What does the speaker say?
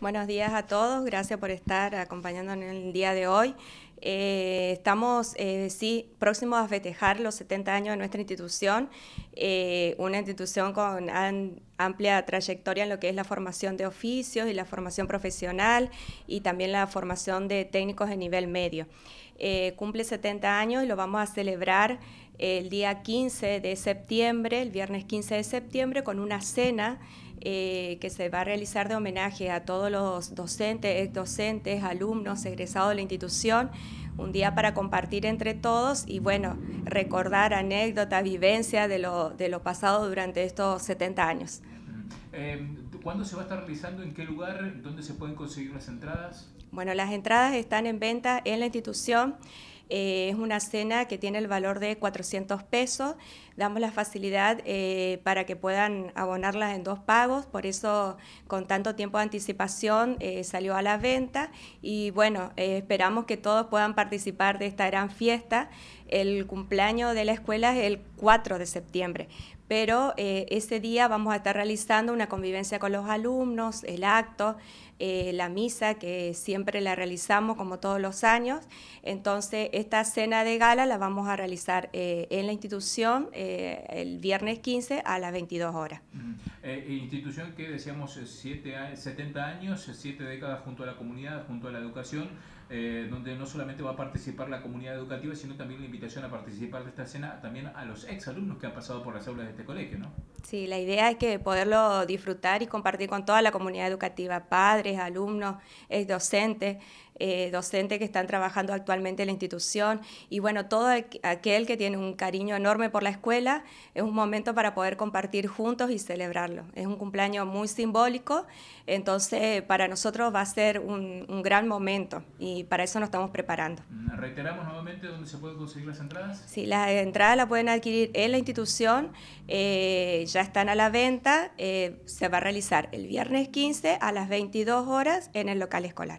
Buenos días a todos, gracias por estar acompañándonos en el día de hoy. Eh, estamos, eh, sí, próximos a festejar los 70 años de nuestra institución, eh, una institución con amplia trayectoria en lo que es la formación de oficios y la formación profesional y también la formación de técnicos de nivel medio. Eh, cumple 70 años y lo vamos a celebrar eh, el día 15 de septiembre, el viernes 15 de septiembre, con una cena eh, que se va a realizar de homenaje a todos los docentes, ex docentes, alumnos, egresados de la institución. Un día para compartir entre todos y, bueno, recordar anécdotas, vivencias de lo, de lo pasado durante estos 70 años. Em, ¿Cuándo se va a estar realizando? ¿En qué lugar? ¿Dónde se pueden conseguir las entradas? Bueno, las entradas están en venta en la institución. Eh, es una cena que tiene el valor de 400 pesos. Damos la facilidad eh, para que puedan abonarlas en dos pagos, por eso con tanto tiempo de anticipación eh, salió a la venta y bueno, esperamos que todos puedan participar de esta gran fiesta. El cumpleaños de la escuela es el 4 de septiembre, pero eh, ese día vamos a estar realizando una convivencia con los alumnos, el acto, eh, la misa que siempre la realizamos como todos los años. Entonces, esta cena de gala la vamos a realizar eh, en la institución el viernes 15 a las 22 horas. Eh, institución que decíamos eh, siete, 70 años, 7 eh, décadas junto a la comunidad, junto a la educación, donde no solamente va a participar la comunidad educativa, sino también la invitación a participar de esta cena también a los exalumnos que han pasado por las aulas de este colegio, ¿no? Sí, la idea es que poderlo disfrutar y compartir con toda la comunidad educativa, padres, alumnos, docentes. Eh, docentes que están trabajando actualmente en la institución y bueno, todo aquel que tiene un cariño enorme por la escuela, es un momento para poder compartir juntos y celebrarlo. Es un cumpleaños muy simbólico, entonces para nosotros va a ser un, gran momento y para eso nos estamos preparando. Reiteramos nuevamente dónde se pueden conseguir las entradas. Sí, las entradas las pueden adquirir en la institución, eh, ya están a la venta, eh, se va a realizar el viernes 15 a las 22 horas en el local escolar.